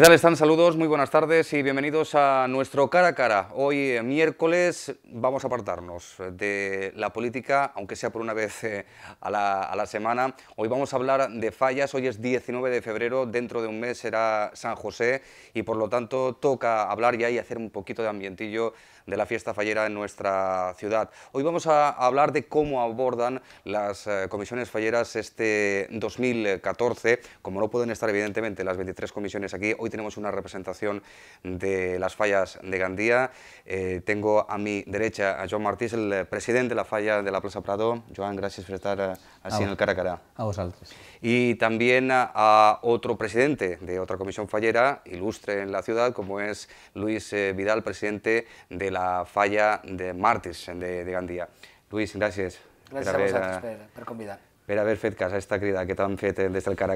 ¿Qué tal están? Saludos, muy buenas tardes y bienvenidos a nuestro cara a cara. Hoy eh, miércoles vamos a apartarnos eh, de la política, aunque sea por una vez eh, a la, semana. Hoy vamos a hablar de fallas, hoy es 19 de febrero, dentro de un mes será San José y por lo tanto toca hablar ya y hacer un poquito de ambientillo de la fiesta fallera en nuestra ciudad. Hoy vamos a hablar de cómo abordan las comisiones falleras este 2014, como no pueden estar evidentemente las 23 comisiones aquí, hoy tenemos una representación de las fallas de Gandía. Eh, tengo a mi derecha a Joan Martís, el presidente de la falla de la Plaza Prado. Joan, gracias por estar eh, así en el Caracara. a vosotros. Y también a, otro presidente de otra comisión fallera, ilustre en la ciudad, como es Luis eh, Vidal, presidente de la falla de Martís de, Gandía. Luis, gracias. Gracias a vosotros por convidar. Per ver fet a esta crida que tan fet desde el cara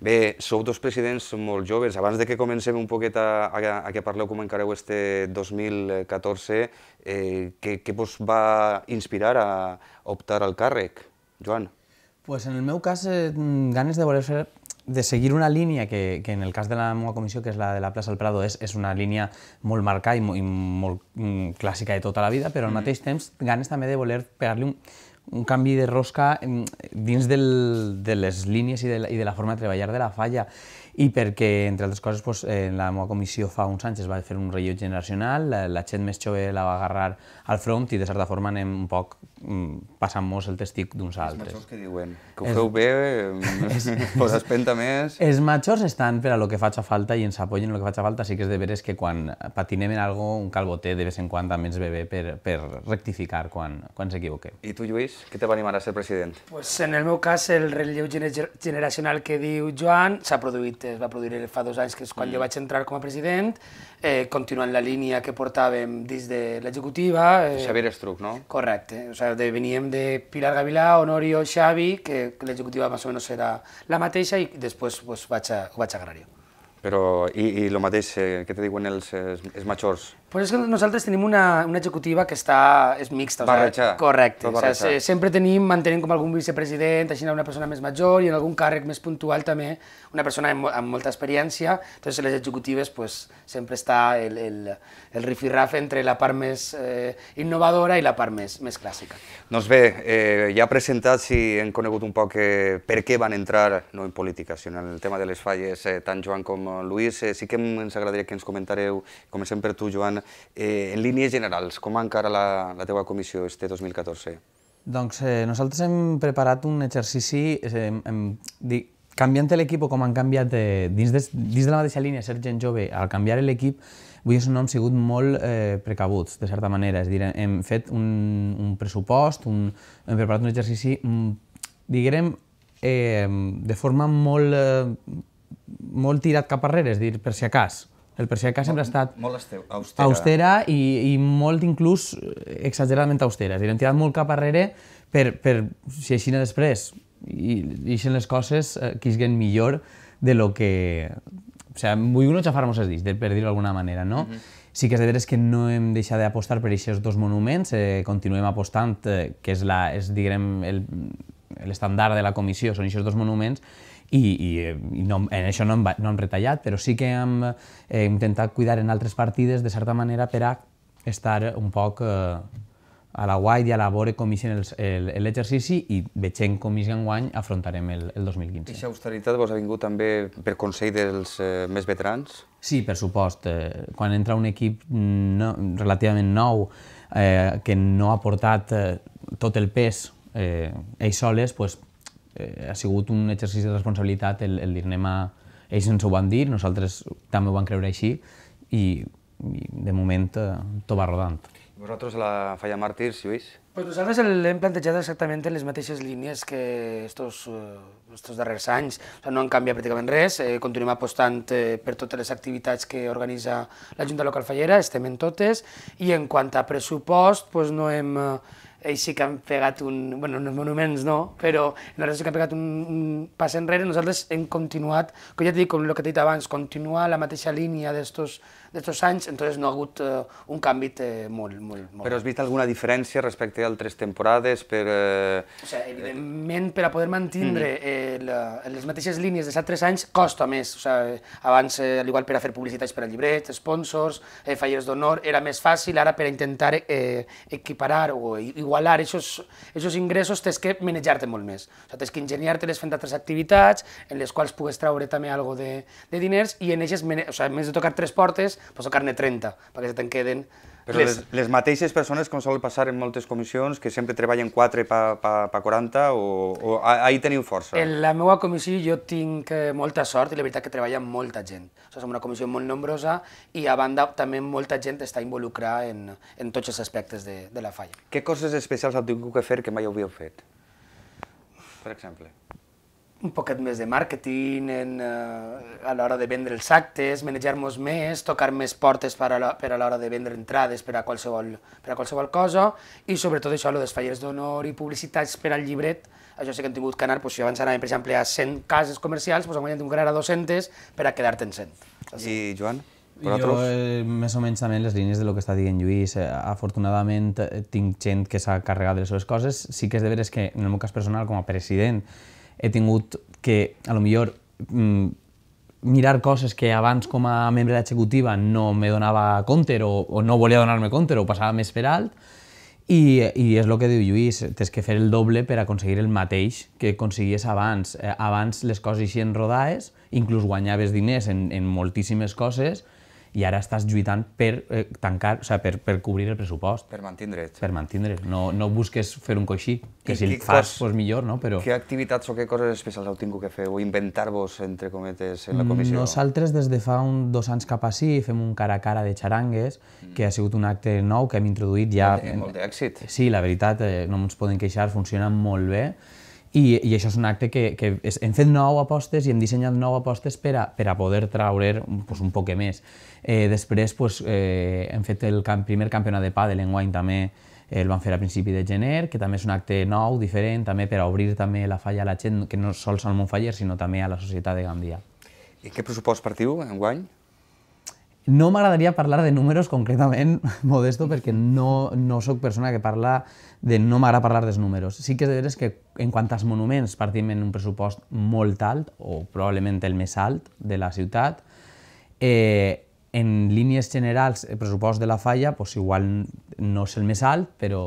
Bé, sou dos presidents molt joves. Abans de que comencem un poquet a, a, a que parleu com encareu este 2014, eh, què, què vos va inspirar a optar al càrrec, Joan? Pues en el meu cas, eh, ganes de voler fer de seguir una línia que, que en el cas de la meva comissió, que és la de la plaça del Prado, és, és una línia molt marcada i, molt, i molt mm, clàssica de tota la vida, però al mm. mateix temps ganes també de voler pegar-li un, un cambio de rosca mm, dins de las líneas y de, la, forma de treballar de la falla i perquè, entre altres coses, doncs, en eh, la meva comissió fa uns anys es va fer un rellotge generacional, la, la gent més jove la va agarrar al front i, de certa forma, anem un poc mm, passant molt el testic d'uns altres. Els majors que diuen que ho es... feu bé, es... pues espenta més... Els majors estan per a lo que faig a falta i ens apoyen en el que faig a falta, sí que és de veres que quan patinem en algo, un calboter de vez en quan també ens ve bé per, per rectificar quan, quan s'equivoquem. I tu, Lluís, què te va animar a ser president? Pues en el meu cas, el relleu generacional que diu Joan s'ha produït es va produir fa dos anys, que és quan mm. jo vaig entrar com a president, eh, continuant la línia que portàvem des de l'executiva. Eh, Xavier Estruc, no? Correcte. O sigui, veníem de Pilar Gavilà, Honorio, Xavi, que l'executiva més o menys era la mateixa i després pues, vaig a, ho vaig a Agrària. Però, i, i lo mateix, eh, què te diuen els, els majors? Pues és que nosaltres tenim una, una executiva que està, és mixta. Barrejada. O sigui, correcte. O sigui, sempre tenim, mantenim com algun vicepresident, així una persona més major i en algun càrrec més puntual també, una persona amb, amb molta experiència. Entonces, les executives pues, sempre està el, el, el rifirraf entre la part més eh, innovadora i la part més, més clàssica. Doncs bé, eh, ja presentats i hem conegut un poc eh, per què van entrar, no en política, sinó en el tema de les falles, eh, tant Joan com Lluís. Eh, sí que ens agradaria que ens comentareu, comencem per tu, Joan, eh, en línies generals, com encara la, la teva comissió este 2014? Doncs eh, nosaltres hem preparat un exercici, eh, hem, di, canviant l'equip o com han canviat eh, dins, de, dins de la mateixa línia ser gent jove, al canviar l'equip vull dir, un nom sigut molt eh, precabuts, de certa manera. És dir, hem fet un, un pressupost, un, hem preparat un exercici, mm, diguem, eh, de forma molt, eh, molt tirat cap arrere, és dir, per si acas. El persià sempre ha estat molt austera, austera i, i molt inclús eh, exageradament austera. És a dir, hem tirat molt cap arrere per, per si així després i deixen les coses eh, que isguen millor de lo que... O sigui, vull uno xafar-nos els dits, per dir-ho d'alguna manera, no? Mm -hmm. Sí que és de veres que no hem deixat d'apostar per aquests dos monuments, eh, continuem apostant, eh, que és, la, és diguem, l'estandard de la comissió, són aquests dos monuments, i, i, i no, en això no hem, no hem retallat, però sí que hem eh, intentat cuidar en altres partides de certa manera per a estar un poc eh, a la guai i a la vore com ixen l'exercici i veient com ix enguany afrontarem el, el 2015. Aquesta austeritat vos ha vingut també per consell dels eh, més veterans? Sí, per supost. Eh, quan entra un equip mm, no, relativament nou eh, que no ha portat eh, tot el pes eh, ells soles, pues, eh, ha sigut un exercici de responsabilitat el, el dir anem a... Ells ens ho van dir, nosaltres també ho vam creure així i, i de moment eh, tot va rodant. Vosaltres la Falla si veus? Pues nosaltres l'hem plantejat exactament en les mateixes línies que estos, eh, estos darrers anys. O sea, no han canviat pràcticament res, eh, continuem apostant eh, per totes les activitats que organitza la Junta Local Fallera, estem en totes, i en quant a pressupost, pues no hem, eh, ells sí que han pegat un... bueno, uns monuments no, però realitat sí que han pegat un, un pas enrere, nosaltres hem continuat, com ja et dit, com el que t'he dit abans, continuar la mateixa línia d'estos anys, entonces no ha hagut eh, un canvi eh, molt, molt, molt... Però has vist alguna diferència respecte a altres temporades per... Eh... O sigui, evidentment, per a poder mantindre mm. eh, la, les mateixes línies de fa tres anys costa més, o sigui, abans, eh, igual per a fer publicitats per a llibrets, sponsors, eh, fallers d'honor, era més fàcil, ara per a intentar eh, equiparar o igual igualar aquests, aquests ingressos tens que manejar-te molt més. O sigui, tens que ingeniar-te-les fent altres activitats, en les quals pugues treure també algo de, de diners, i en aquestes, o sigui, més de tocar tres portes, pots tocar-ne 30, perquè se te'n queden però les, les mateixes persones, com sol passar en moltes comissions, que sempre treballen 4 pa, pa, pa 40, o, o ahir teniu força? En la meva comissió jo tinc eh, molta sort i la veritat que treballa molta gent. O sigui, som una comissió molt nombrosa i a banda també molta gent està involucrada en, en tots els aspectes de, de la falla. Què coses especials heu tingut que fer que mai havíeu fet, per exemple? un poquet més de màrqueting, en, eh, a l'hora de vendre els actes, manejar-nos més, tocar més portes per a per a l'hora de vendre entrades per a, qualsevol, per a qualsevol cosa, i sobretot això, el dels fallers d'honor i publicitats per al llibret, això sí que hem tingut que anar, doncs, si abans anàvem, per exemple, a 100 cases comercials, doncs avui hem tingut que anar a 200 per a quedar-te en 100. I Joan? Jo, eh, més o menys també les línies de lo que està dient Lluís, eh, afortunadament eh, tinc gent que s'ha carregat de les seves coses, sí que és de veres que en el meu cas personal, com a president, he tingut que, a lo millor, mm, mirar coses que abans com a membre d'executiva no me donava compte o, o no volia donar-me compte o passava més per alt i, i és el que diu Lluís, tens que fer el doble per aconseguir el mateix que aconseguies abans. Eh, abans les coses eixien rodades, inclús guanyaves diners en, en moltíssimes coses i ara estàs lluitant per eh, tancar, o sigui, per, per cobrir el pressupost. Per mantindre't. Per mantindre't. No, no busques fer un coixí, que I, si el fas, pues, millor, no? Però... Què activitats o què coses especials heu tingut que fer o inventar-vos, entre cometes, en la mm, comissió? Nosaltres, des de fa un, dos anys cap sí, fem un cara a cara de xarangues, mm. que ha sigut un acte nou que hem introduït ja... Molt d'èxit. Sí, la veritat, eh, no ens poden queixar, funciona molt bé. I, i això és un acte que, que hem fet nou apostes i hem dissenyat nou apostes per a, per a poder traure pues, un poc més. Eh, després pues, eh, hem fet el camp, primer campionat de pàdel enguany també eh, el van fer a principi de gener, que també és un acte nou, diferent, també per a obrir també la falla a la gent, que no sols al Montfaller, sinó també a la societat de Gandia. I què pressupost partiu enguany? No m'agradaria parlar de números concretament, Modesto, perquè no, no sóc persona que parla de no m'agrada parlar dels números. Sí que és de veres que en quant als monuments partim en un pressupost molt alt, o probablement el més alt de la ciutat. Eh, en línies generals, el pressupost de la falla pues, igual no és el més alt, però,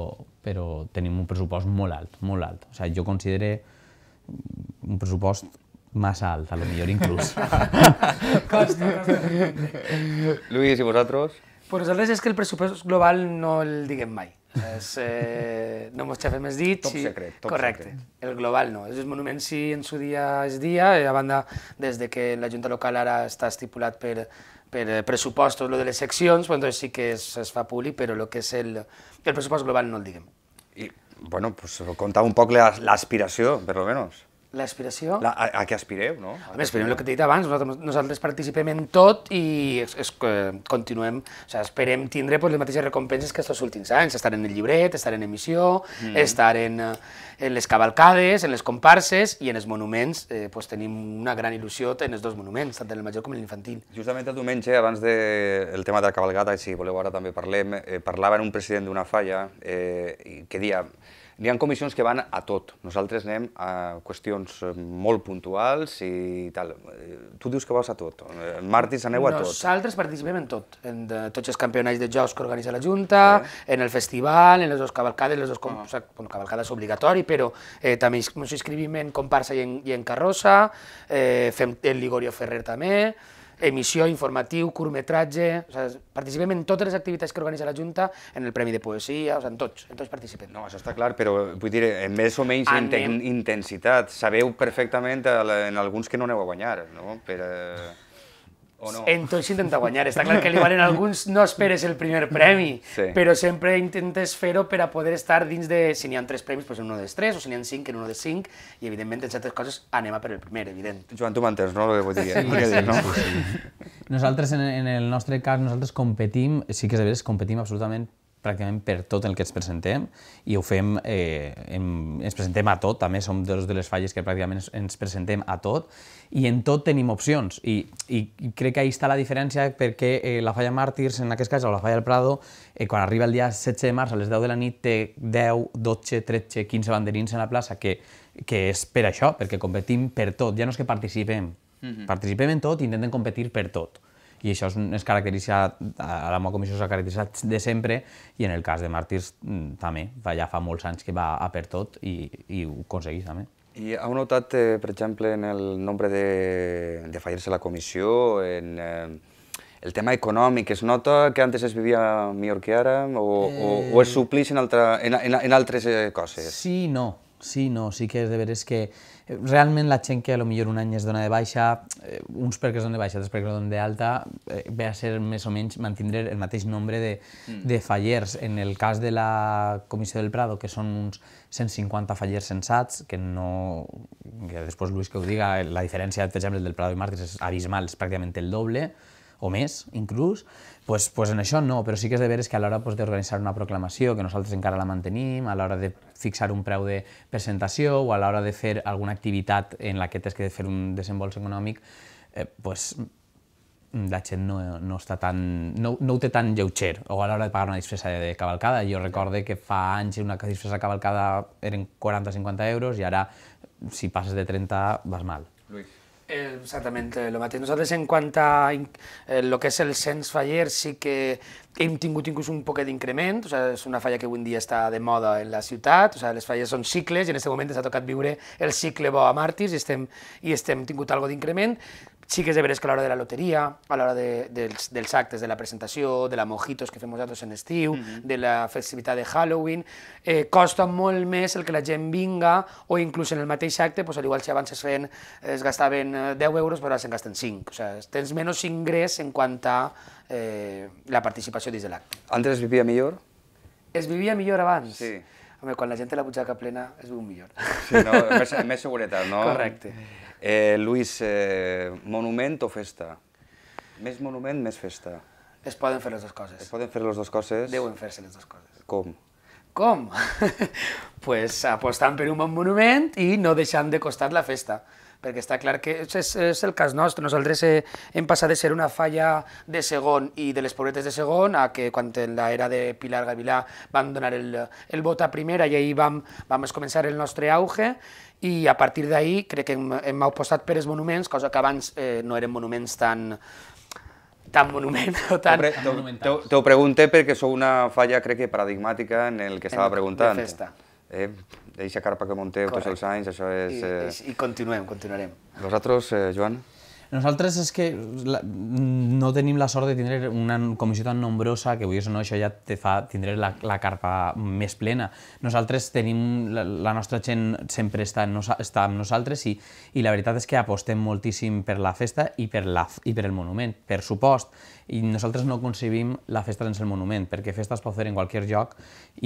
però tenim un pressupost molt alt, molt alt. O sigui, jo considero un pressupost Massa alta, a lo millor inclús. Costa. Lluís, i vosaltres? Pues nosaltres és que el pressupost global no el diguem mai. És, eh, no mos xafem els dits. Top i... secret. Top correcte. Secret. El global no. És el monument sí en su dia és dia, eh, a banda, des de que la Junta Local ara està estipulat per, per eh, pressupostos, lo de les seccions, pues, doncs sí que es, es fa públic, però lo que és el, el pressupost global no el diguem. I, bueno, pues contar un poc l'aspiració, per lo menos. L'aspiració? La, a, a què aspireu, no? A, a més, aspirem el que t'he dit abans, nosaltres, nosaltres participem en tot i es, es, eh, continuem, o sigui, esperem tindre pues, les mateixes recompenses que els últims anys, estar en el llibret, estar en emissió, mm. estar en, eh, en les cavalcades, en les comparses i en els monuments, eh, pues, tenim una gran il·lusió en els dos monuments, tant en el major com en l'infantil. Justament el diumenge, abans del de, tema de la cavalgada, si voleu ara també parlem, eh, parlava un president d'una falla eh, que dia N'hi ha comissions que van a tot. Nosaltres anem a qüestions eh, molt puntuals i tal. Eh, tu dius que vas a tot. Martins aneu a tot. Nosaltres participem en tot. En de, tots els campionats de jocs que organitza la Junta, eh. en el festival, en les dues cavalcades, les dues com, ah. bueno, cavalcades obligatori, però eh, també ens inscrivim en comparsa i en, i en carrossa, eh, fem el Ligorio Ferrer també, emissió, informatiu, curtmetratge... O sigui, participem en totes les activitats que organitza la Junta, en el Premi de Poesia, o sigui, en tots, en tots participem. No, això està clar, però vull dir, en més o menys Anem. intensitat. Sabeu perfectament eh, en alguns que no aneu a guanyar, no? Per, eh o no? Entonces intenta guanyar. Està clar que li valen alguns, no esperes el primer premi, sí. però sempre intentes fer-ho per a poder estar dins de, si n'hi ha tres premis, pues en un dels tres, o si n'hi ha cinc, en un dels cinc, i evidentment en certes coses anem a per el primer, evident. Joan, tu m'entens, no? Lo que vull dir, eh? sí, sí, dir no? Nosaltres, en, en el nostre cas, nosaltres competim, sí que és de veres, competim absolutament pràcticament per tot el que ens presentem i ho fem, eh, en, ens presentem a tot, també som dos de les falles que pràcticament ens presentem a tot i en tot tenim opcions i, i crec que ahí està la diferència perquè eh, la falla Màrtirs en aquest cas o la falla del Prado eh, quan arriba el dia 16 de març a les 10 de la nit té 10, 12, 13, 15 banderins en la plaça que, que és per això, perquè competim per tot, ja no és que participem, mm -hmm. participem en tot i intentem competir per tot i això és, és caracteritzat, a la meva comissió s'ha caracteritzat de sempre, i en el cas de Màrtirs mm, també, va, ja fa molts anys que va a per tot i, i ho aconseguís també. I heu notat, eh, per exemple, en el nombre de, de fallers se la comissió, en, eh, el tema econòmic, es nota que antes es vivia millor que ara o, eh... o, o eh. es suplís en, altra, en, en, en altres eh, coses? Sí, no. Sí, no, sí que és de veres que realment la gent que a lo millor un any es dona de baixa, eh, uns perquè es dona de baixa, altres perquè es de alta, eh, ve a ser més o menys mantindre el mateix nombre de, mm. de fallers. En el cas de la Comissió del Prado, que són uns 150 fallers sensats, que no... que després Lluís que ho diga, la diferència, per exemple, del Prado i Màrtirs és abismal, és pràcticament el doble, o més, inclús, pues, pues en això no, però sí que és de veres que a l'hora pues, d'organitzar una proclamació, que nosaltres encara la mantenim, a l'hora de fixar un preu de presentació o a l'hora de fer alguna activitat en la que tens que fer un desembols econòmic, eh, pues, la gent no, no, està tan, no, no ho té tan lleuger, o a l'hora de pagar una disfressa de, de cavalcada. Jo recorde que fa anys una disfressa de cavalcada eren 40-50 euros i ara si passes de 30 vas mal. Eh, exactament el eh, mateix. Nosaltres, en quant a el eh, que és el cens faller, sí que hem tingut inclús un poquet d'increment, o sigui, és una falla que avui en dia està de moda en la ciutat, o sigui, les falles són cicles i en aquest moment ens ha tocat viure el cicle bo a Martis i estem, i estem tingut alguna d'increment sí que és de veres que a l'hora de la loteria, a l'hora de, dels, dels actes de la presentació, de la mojitos que fem nosaltres en estiu, mm -hmm. de la festivitat de Halloween, eh, costa molt més el que la gent vinga o inclús en el mateix acte, pues, igual si abans es, feien, es gastaven 10 eh, euros, però ara se'n gasten 5. O sigui, tens menys ingrés en quant a eh, la participació dins de l'acte. Antes es vivia millor? Es vivia millor abans. Sí. Home, quan la gent té la butxaca plena, es viu millor. Sí, no, més, més seguretat, no? Correcte. Eh, Lluís, eh, monument o festa? Més monument, més festa. Es poden fer les dues coses. Es poden fer les dues coses? Deuen fer-se les dues coses. Com? Com? pues apostant per un bon monument i no deixant de costat la festa perquè està clar que és, és el cas nostre. Nosaltres eh, hem passat de ser una falla de segon i de les pobretes de segon a que quan en l'era de Pilar Gavilà vam donar el, el vot a primera i ahir vam, vam començar el nostre auge i a partir d'ahir crec que hem, hem apostat per els monuments, cosa que abans eh, no eren monuments tan, tan monument o tan... Te ho pregunté perquè sou una falla, crec que paradigmàtica en el que estava preguntant. De festa. Eh, d'eixa carpa que munteu Correcte. tots els anys, això és... I, eh... i continuem, continuarem. Vosaltres, eh, Joan? Nosaltres és que la, no tenim la sort de tindre una comissió tan nombrosa que, avui o no, això ja te fa tindre la, la carpa més plena. Nosaltres tenim... La, la nostra gent sempre està, no, està amb nosaltres i, i la veritat és que apostem moltíssim per la festa i per, la, i per el monument, per supost. I nosaltres no concebim la festa sense el monument, perquè festa es pot fer en qualsevol lloc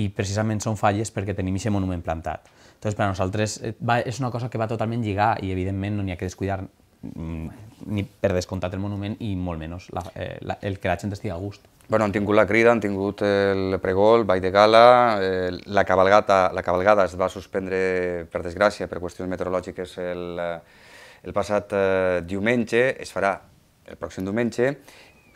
i precisament són falles perquè tenim aquest monument plantat. Entonces, per a nosaltres eh, va, és una cosa que va totalment lligar i, evidentment, no n'hi ha que descuidar Mm, ni per descomptat el monument i molt menys la, eh, la, el que la gent estigui a gust. Bueno, han tingut la crida, han tingut el pregol, ball de gala, eh, la, cabalgata, la cabalgada es va suspendre, per desgràcia, per qüestions meteorològiques el, eh, el passat eh, diumenge, es farà el pròxim diumenge,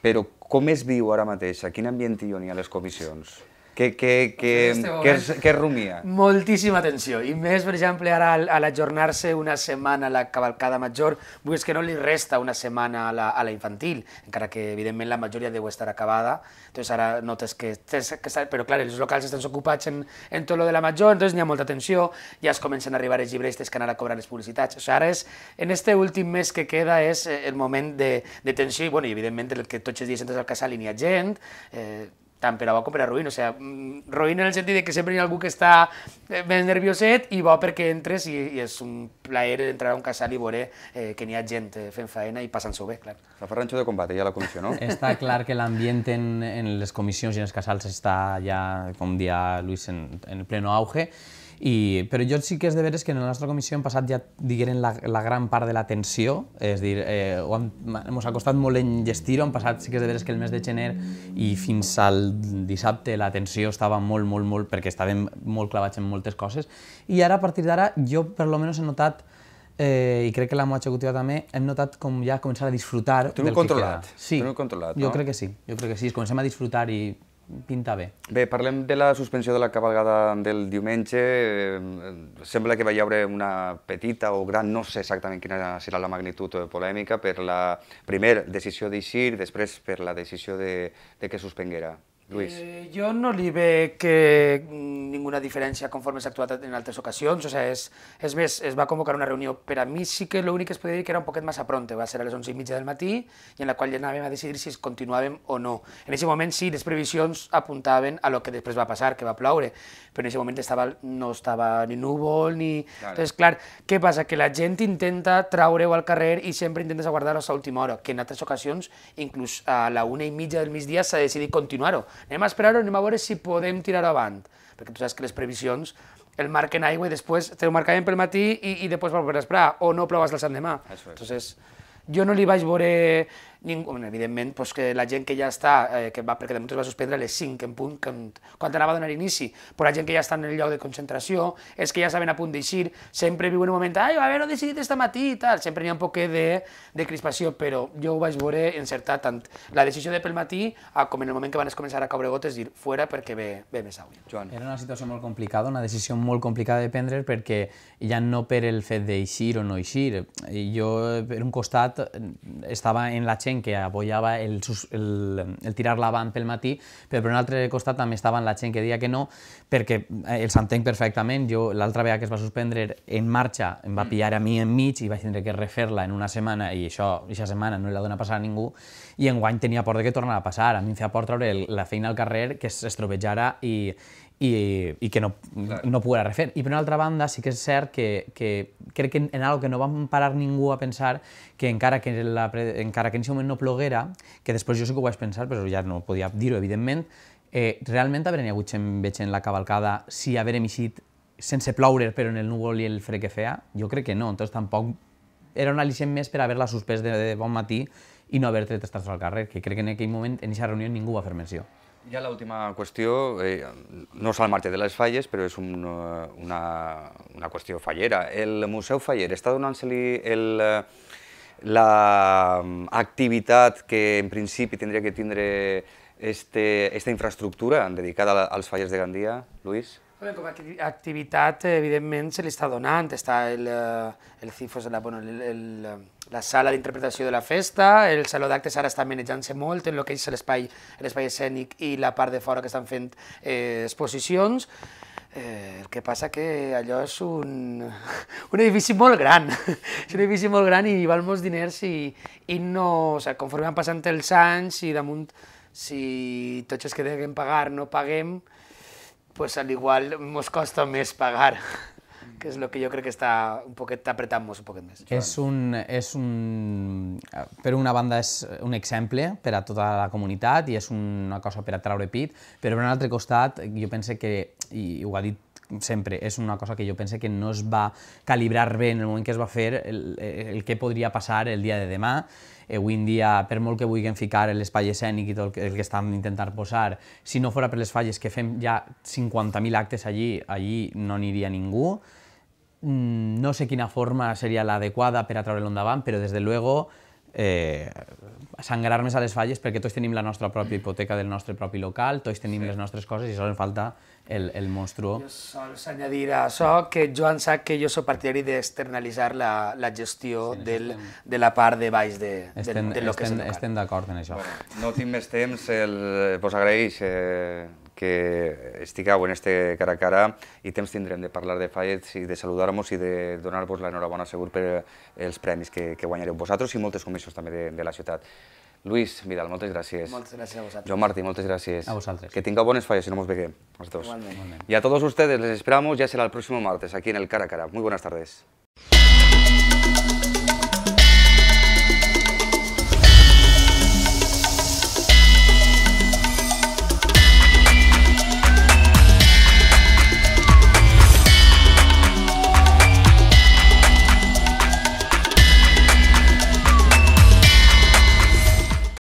però com es viu ara mateix? A quin ambient hi ha les comissions? Què, què, què, què, què rumia? Moltíssima tensió, i més, per exemple, ara a l'ajornar-se una setmana a la cavalcada major, vull que no li resta una setmana a la, a la infantil, encara que, evidentment, la majoria deu estar acabada, entonces ara notes que, tens que però, clar, els locals estan ocupats en, en tot lo de la major, entonces n'hi ha molta tensió, ja es comencen a arribar els llibres, que anar a cobrar les publicitats, o sigui, ara és, en este últim mes que queda és eh, el moment de, de tensió, i, bueno, i evidentment, el que tots els dies entres al casal i n'hi ha gent, eh, també com per comprar Ruin, o sigui, mm, Ruin en el sentit de que sempre hi ha algú que està eh, més nervioset i bo perquè entres i, i és un plaer entrar a un casal i veure eh, que n'hi ha gent eh, fent feina i passant-s'ho bé, clar. La fa de combat, eh, ja la comissió, no? Està clar que l'ambient en, en les comissions i en els casals està ja, com dia Lluís, en, en el pleno auge. I, però jo sí que és de veres que en la nostra comissió hem passat ja, digueren, la, la gran part de la tensió, és a dir, eh, ho hem, ens ha costat molt gestir ho hem passat, sí que és de veres que el mes de gener i fins al dissabte la tensió estava molt, molt, molt, perquè estàvem molt clavats en moltes coses, i ara, a partir d'ara, jo per lo menos he notat eh, i crec que la meva executiva també, hem notat com ja començar a disfrutar Tenim del controlat, que queda. Sí, controlat, no? jo crec que sí, jo crec que sí, comencem a disfrutar i pinta bé. Bé, parlem de la suspensió de la cabalgada del diumenge. Eh, sembla que va hi haure una petita o gran, no sé exactament quina serà la magnitud eh, polèmica, per la primer decisió d'eixir, després per la decisió de, de que suspenguera. Lluís? Eh, jo no li ve que ninguna diferència conforme s'ha actuat en altres ocasions, o sigui, és, és més, es va convocar una reunió, per a mi sí que l'únic que es podia dir que era un poquet massa pronte, va ser a les 11.30 del matí, i en la qual ja anàvem a decidir si es continuàvem o no. En aquest moment sí, les previsions apuntaven a lo que després va passar, que va ploure, però en aquest moment estava, no estava ni núvol, ni... Claro. Entonces, clar, què passa? Que la gent intenta traure-ho al carrer i sempre intentes aguardar-ho a l'última hora, que en altres ocasions, inclús a la una i mitja del migdia, s'ha decidit continuar-ho anem a esperar-ho, anem a veure si podem tirar avant, perquè tu saps que les previsions el marquen aigua i després te ho marcaven pel matí i, i després vas per esperar, o no plogues hasta el sant demà. Entonces, jo no li vaig veure ningú, evidentment, doncs que la gent que ja està, eh, que va, perquè de moment es va suspendre les 5 en punt quan, quan anava a donar inici, però la gent que ja està en el lloc de concentració, és que ja saben a punt d'eixir, sempre viuen un moment, ai, a veure, ho decidit esta matí i tal, sempre hi ha un poquet de, de crispació, però jo ho vaig veure encertar tant la decisió de pel matí a com en el moment que van començar a caure gotes, dir, fuera perquè ve, ve més avui. Joan. Era una situació molt complicada, una decisió molt complicada de prendre perquè ja no per el fet d'eixir o no eixir, jo per un costat estava en la gent gent que apoyava el, el, el tirar-la van pel matí, però per un altre costat també estaven la gent que deia que no, perquè eh, els entenc perfectament. Jo l'altra vegada que es va suspendre en marxa em va mm. pillar a mi enmig i vaig tindre que refer-la en una setmana i això, aquesta setmana no la dona passar a ningú i en guany tenia por de que tornara a passar. A mi em feia por treure la feina al carrer que es, es trobejara i, i, i que no, no poguera refer. I per una altra banda, sí que és cert que, que crec que en algo que no vam parar ningú a pensar que encara que, la, encara que en aquest moment no ploguera, que després jo sí que ho vaig pensar, però ja no podia dir-ho, evidentment, eh, realment haver-hi hagut gent en la cavalcada si haver eixit sense ploure, però en el núvol i el fred que feia? Jo crec que no, entonces tampoc era un al·licient més per haver-la suspès de, de bon matí i no haver tret estàs al carrer, que crec que en aquell moment, en aquesta reunió, ningú va fer menció. Ja l'última qüestió, eh, no és al marge de les falles, però és un, eh, una, una qüestió fallera. El Museu Faller està donant-se-li l'activitat eh, mm, que en principi tindria que tindre este, esta infraestructura dedicada als falles de Gandia, Lluís? Bé, com a activitat, eh, evidentment, se li està donant. Està el, eh, el CIFOS, la, bueno, el, el, la sala d'interpretació de la festa, el saló d'actes ara està manejant-se molt en el que és l'espai escènic i la part de fora que estan fent eh, exposicions. Eh, el que passa que allò és un, un edifici molt gran, és un edifici molt gran i val molts diners i, i no, o sigui, conforme van passant els anys i damunt, si tots els que deguem pagar no paguem, pues al igual nos costa més pagar que és el que jo crec que està un poquet apretant-nos un poquet més. És un, és un... Per una banda és un exemple per a tota la comunitat i és una cosa per a traure pit, però per un altre costat jo penso que, i ho ha dit sempre és una cosa que jo pense que no es va calibrar bé en el moment que es va fer el, el que podria passar el dia de demà. Eh, avui en dia, per molt que vulguem ficar l'espai escènic i tot el que, el que estem intentant posar, si no fora per les falles que fem ja 50.000 actes allí, allí no aniria ningú. Mm, no sé quina forma seria l'adequada per a treure-lo però des de luego eh, sangrar més a les falles perquè tots tenim la nostra pròpia hipoteca del nostre propi local, tots tenim sí. les nostres coses i solen falta el, el monstruo. Jo sols añadir a això que Joan sap que jo soc partidari d'externalitzar la, la gestió sí, del, de la part de baix de, estem, de, del estem, que és el local. Estem d'acord en això. Bueno, no tinc més temps, el, vos agraeix eh, que estigueu en este cara a cara i temps tindrem de parlar de Fallets i de saludar-vos i de donar-vos l'enhorabona segur per eh, els premis que, que guanyareu vosaltres i moltes comissions també de, de la ciutat. Luis Vidal, moltes gràcies. Moltes gràcies a vosaltres. Joan Martí, moltes gràcies. A vosaltres. Que tingueu bones falles si no mos veguem, els dos. Igualment. Igualment. Y a todos ustedes les esperamos, ya será el próximo martes, aquí en el Cara a Cara. Muy buenas tardes.